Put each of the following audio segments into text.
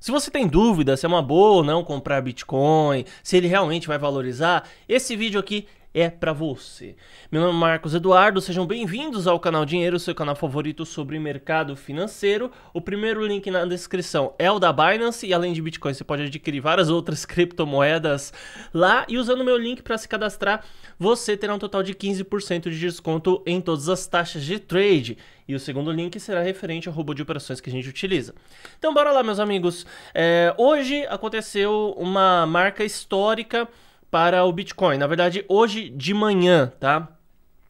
Se você tem dúvida se é uma boa ou não comprar Bitcoin, se ele realmente vai valorizar, esse vídeo aqui é para você. Meu nome é Marcos Eduardo, sejam bem-vindos ao canal Dinheiro, seu canal favorito sobre mercado financeiro. O primeiro link na descrição é o da Binance e além de Bitcoin você pode adquirir várias outras criptomoedas lá e usando meu link para se cadastrar, você terá um total de 15% de desconto em todas as taxas de trade. E o segundo link será referente ao robô de operações que a gente utiliza. Então bora lá, meus amigos. É, hoje aconteceu uma marca histórica para o Bitcoin. Na verdade, hoje de manhã, tá?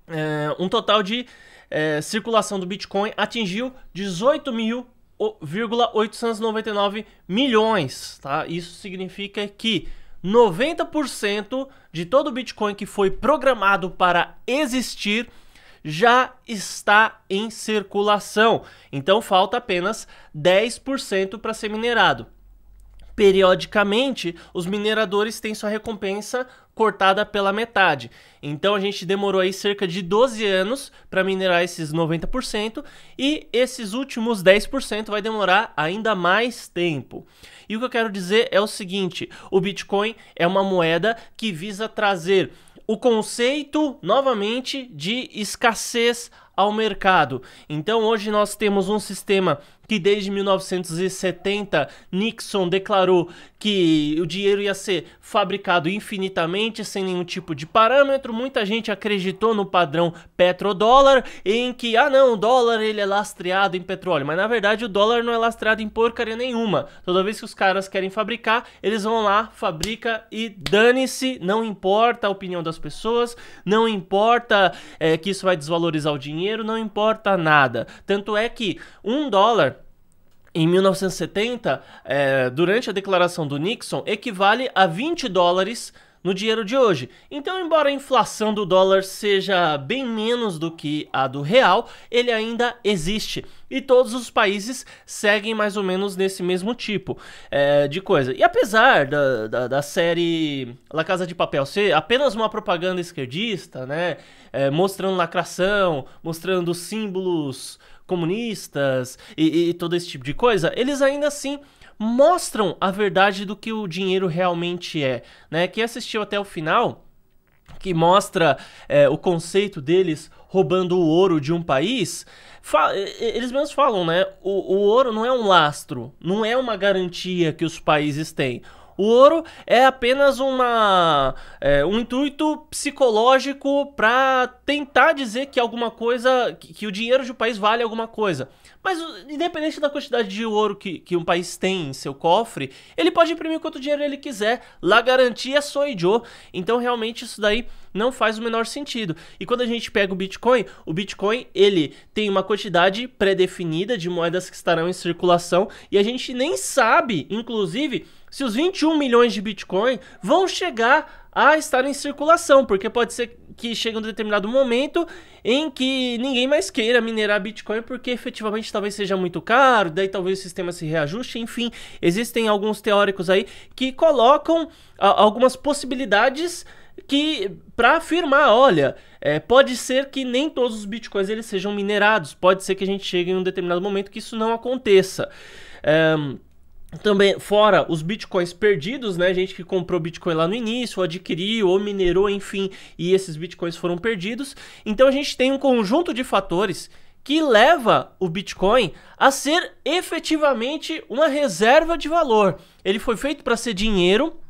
É, um total de é, circulação do Bitcoin atingiu 18.899 milhões, tá? Isso significa que 90% de todo o Bitcoin que foi programado para existir já está em circulação. Então falta apenas 10% para ser minerado periodicamente, os mineradores têm sua recompensa cortada pela metade. Então a gente demorou aí cerca de 12 anos para minerar esses 90% e esses últimos 10% vai demorar ainda mais tempo. E o que eu quero dizer é o seguinte, o Bitcoin é uma moeda que visa trazer o conceito novamente de escassez ao mercado. Então hoje nós temos um sistema que desde 1970 Nixon declarou que o dinheiro ia ser fabricado infinitamente sem nenhum tipo de parâmetro. Muita gente acreditou no padrão petrodólar em que ah não, o dólar ele é lastreado em petróleo, mas na verdade o dólar não é lastreado em porcaria nenhuma. Toda vez que os caras querem fabricar, eles vão lá, fabrica e dane-se, não importa a opinião das pessoas, não importa é, que isso vai desvalorizar o dinheiro, não importa nada. Tanto é que um dólar em 1970, é, eh, durante a declaração do Nixon, equivale a 20 dólares no dinheiro de hoje. Então, embora a inflação do dólar seja bem menos do que a do real, ele ainda existe. E todos os países seguem mais ou menos nesse mesmo tipo é, de coisa. E apesar da, da, da, série La Casa de Papel ser apenas uma propaganda esquerdista, né? É, mostrando lacração, mostrando símbolos comunistas e, e todo esse tipo de coisa, eles ainda assim mostram a verdade do que o dinheiro realmente é. Né? Quem assistiu até o final, que mostra é, o conceito deles roubando o ouro de um país, eles mesmos falam, né? O, o ouro não é um lastro, não é uma garantia que os países têm. O ouro é apenas uma, é, um intuito psicológico para tentar dizer que alguma coisa, que, que, o dinheiro de um país vale alguma coisa. Mas independente da quantidade de ouro que, que um país tem em seu cofre, ele pode imprimir quanto dinheiro ele quiser. lá garantia sou Joe. Então realmente isso daí não faz o menor sentido. E quando a gente pega o Bitcoin, o Bitcoin ele tem uma quantidade pré-definida de moedas que estarão em circulação e a gente nem sabe, inclusive, se os 21 milhões de Bitcoin vão chegar a estar em circulação, porque pode ser que chegue um determinado momento em que ninguém mais queira minerar Bitcoin porque efetivamente talvez seja muito caro, daí talvez o sistema se reajuste, enfim, existem alguns teóricos aí que colocam ah, algumas possibilidades que para afirmar, olha, é, pode ser que nem todos os bitcoins eles sejam minerados, pode ser que a gente chegue em um determinado momento que isso não aconteça. É, também, fora os bitcoins perdidos, né? Gente que comprou bitcoin lá no início, ou adquiriu, ou minerou, enfim, e esses bitcoins foram perdidos. Então a gente tem um conjunto de fatores que leva o Bitcoin a ser efetivamente uma reserva de valor. Ele foi feito para ser dinheiro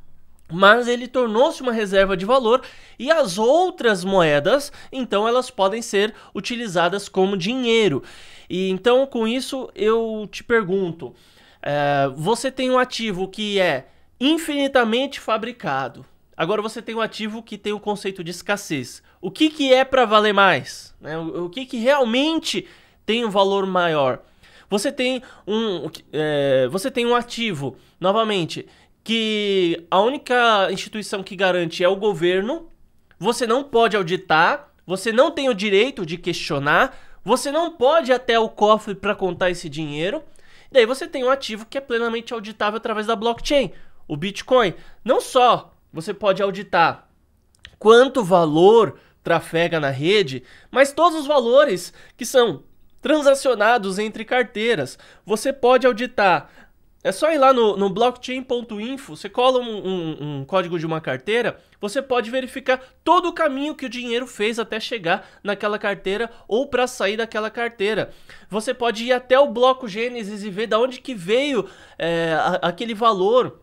mas ele tornou-se uma reserva de valor e as outras moedas, então elas podem ser utilizadas como dinheiro. E então com isso eu te pergunto, é, você tem um ativo que é infinitamente fabricado. Agora você tem um ativo que tem o conceito de escassez. O que, que é para valer mais? Né? O, o, que, que realmente tem um valor maior? Você tem um, é, você tem um ativo, novamente, que a única instituição que garante é o governo, você não pode auditar, você não tem o direito de questionar, você não pode ir até o cofre para contar esse dinheiro. Daí você tem um ativo que é plenamente auditável através da blockchain, o Bitcoin. Não só você pode auditar quanto valor trafega na rede, mas todos os valores que são transacionados entre carteiras. Você pode auditar é só ir lá no, no blockchain.info, você cola um, um, um, código de uma carteira, você pode verificar todo o caminho que o dinheiro fez até chegar naquela carteira ou para sair daquela carteira. Você pode ir até o bloco Gênesis e ver da onde que veio é, a, aquele valor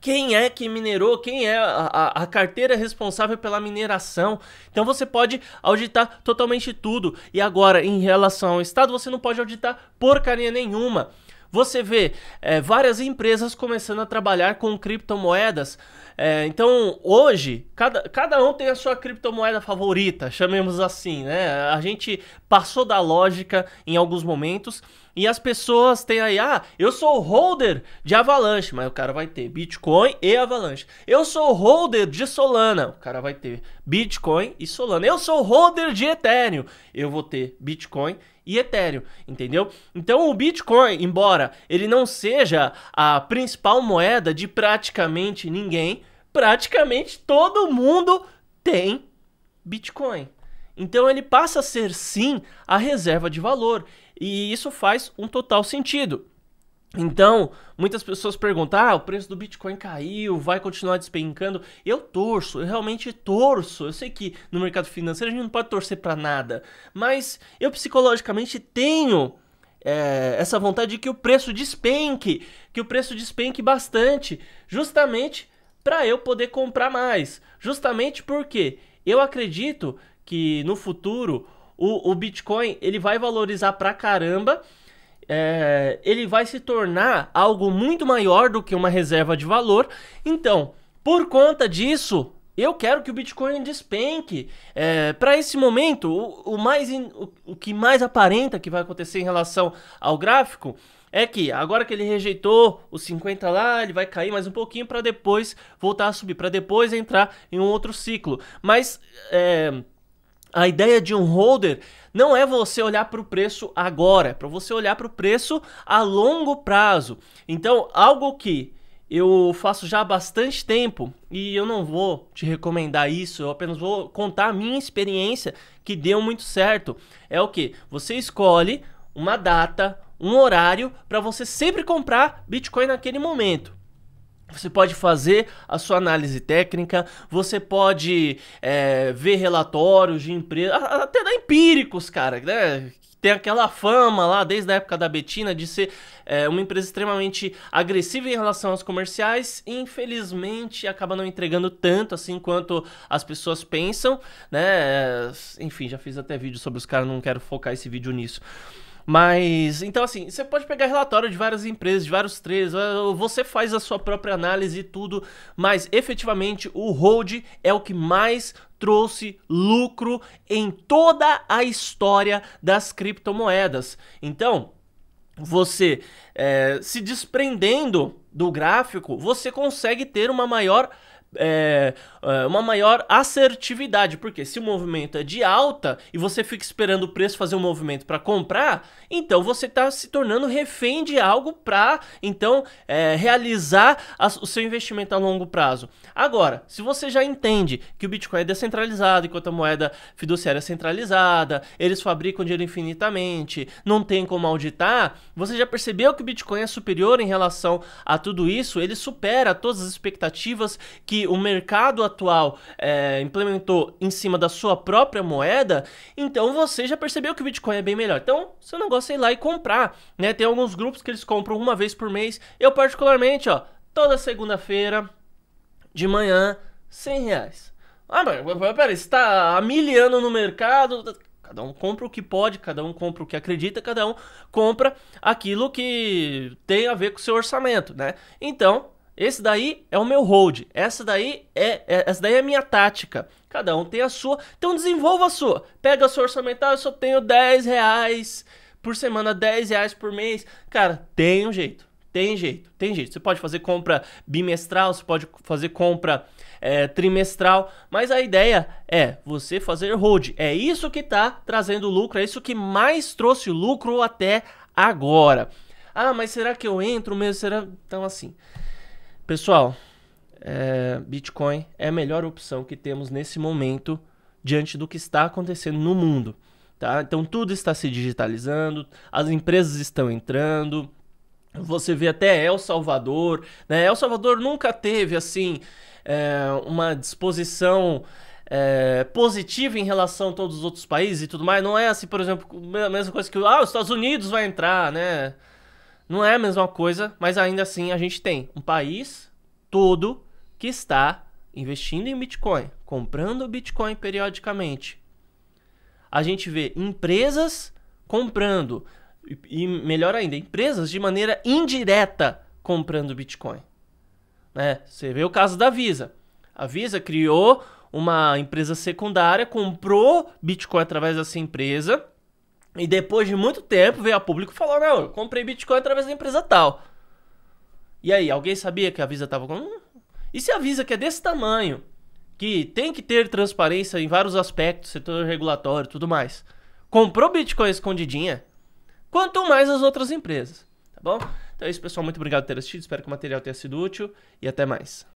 quem é que minerou, quem é a, a, a, carteira responsável pela mineração. Então você pode auditar totalmente tudo. E agora, em relação ao Estado, você não pode auditar porcaria nenhuma. Você vê é, várias empresas começando a trabalhar com criptomoedas. É, então, hoje, cada, cada um tem a sua criptomoeda favorita, chamemos assim, né? A gente passou da lógica em alguns momentos e as pessoas têm aí, ah, eu sou holder de Avalanche, mas o cara vai ter Bitcoin e Avalanche. Eu sou holder de Solana, o cara vai ter Bitcoin e Solana. Eu sou holder de Ethereum, eu vou ter Bitcoin e Ethereum, entendeu? Então o Bitcoin, embora ele não seja a principal moeda de praticamente ninguém, praticamente todo mundo tem Bitcoin. Então ele passa a ser sim a reserva de valor. E isso faz um total sentido. Então, muitas pessoas perguntam: ah, o preço do Bitcoin caiu, vai continuar despencando. Eu torço, eu realmente torço. Eu sei que no mercado financeiro a gente não pode torcer para nada, mas eu psicologicamente tenho é, essa vontade de que o preço despenque, que o preço despenque bastante, justamente para eu poder comprar mais. Justamente porque eu acredito que no futuro o, o Bitcoin ele vai valorizar pra caramba. É, ele vai se tornar algo muito maior do que uma reserva de valor. Então, por conta disso, eu quero que o Bitcoin despenque. É, Para esse momento, o, o mais in, o, o que mais aparenta que vai acontecer em relação ao gráfico é que agora que ele rejeitou os 50 lá, ele vai cair mais um pouquinho para depois voltar a subir, para depois entrar em um outro ciclo. Mas é, a ideia de um holder não é você olhar para o preço agora, é para você olhar para o preço a longo prazo. Então, algo que eu faço já há bastante tempo e eu não vou te recomendar isso, eu apenas vou contar a minha experiência que deu muito certo. É o que? Você escolhe uma data, um horário para você sempre comprar Bitcoin naquele momento. Você pode fazer a sua análise técnica, você pode é, ver relatórios de empresa, até da Empíricos, cara, né? Tem aquela fama lá desde a época da Betina de ser é, uma empresa extremamente agressiva em relação aos comerciais e infelizmente acaba não entregando tanto assim quanto as pessoas pensam, né? Enfim, já fiz até vídeo sobre os caras, não quero focar esse vídeo nisso. Mas, então assim, você pode pegar relatório de várias empresas, de vários três, você faz a sua própria análise e tudo, mas efetivamente o hold é o que mais trouxe lucro em toda a história das criptomoedas. Então, você é, se desprendendo do gráfico, você consegue ter uma maior é, é, uma maior assertividade, porque se o movimento é de alta e você fica esperando o preço fazer um movimento para comprar, então você está se tornando refém de algo para então é, realizar a, o seu investimento a longo prazo. Agora, se você já entende que o Bitcoin é descentralizado enquanto a moeda fiduciária é centralizada, eles fabricam dinheiro infinitamente, não tem como auditar, você já percebeu que o Bitcoin é superior em relação a tudo isso, ele supera todas as expectativas que o mercado atual é, implementou em cima da sua própria moeda, então você já percebeu que o Bitcoin é bem melhor. Então, seu negócio é ir lá e comprar, né? Tem alguns grupos que eles compram uma vez por mês. Eu, particularmente, ó, toda segunda-feira, de manhã, 100 reais. Ah, mas peraí, você tá há no mercado, Cada um compra o que pode, cada um compra o que acredita, cada um compra aquilo que tem a ver com o seu orçamento, né? Então, esse daí é o meu hold, essa daí é, é, essa daí é a minha tática. Cada um tem a sua, então desenvolva a sua. Pega a sua orçamental, eu só tenho 10 reais por semana, 10 reais por mês. Cara, tem um jeito, tem jeito, tem jeito. Você pode fazer compra bimestral, você pode fazer compra é, trimestral, mas a ideia é você fazer hold. É isso que está trazendo lucro, é isso que mais trouxe lucro até agora. Ah, mas será que eu entro mesmo? Será? Então assim... Pessoal, é, Bitcoin é a melhor opção que temos nesse momento diante do que está acontecendo no mundo. Tá? Então tudo está se digitalizando, as empresas estão entrando, você vê até El Salvador, né? El Salvador nunca teve assim é, uma disposição é, positiva em relação a todos os outros países e tudo mais. Não é assim, por exemplo, a mesma coisa que ah, os Estados Unidos vai entrar, né? Não é a mesma coisa, mas ainda assim a gente tem um país todo que está investindo em Bitcoin, comprando Bitcoin periodicamente. A gente vê empresas comprando, e melhor ainda, empresas de maneira indireta comprando Bitcoin. Né? Você vê o caso da Visa. A Visa criou uma empresa secundária, comprou Bitcoin através dessa empresa e depois de muito tempo veio a público e falou: Não, eu comprei Bitcoin através da empresa tal. E aí, alguém sabia que a Visa estava com. E se a Visa, que é desse tamanho, que tem que ter transparência em vários aspectos, setor regulatório tudo mais, comprou Bitcoin escondidinha, quanto mais as outras empresas, tá bom? Então é isso, pessoal. Muito obrigado por ter assistido. Espero que o material tenha sido útil e até mais.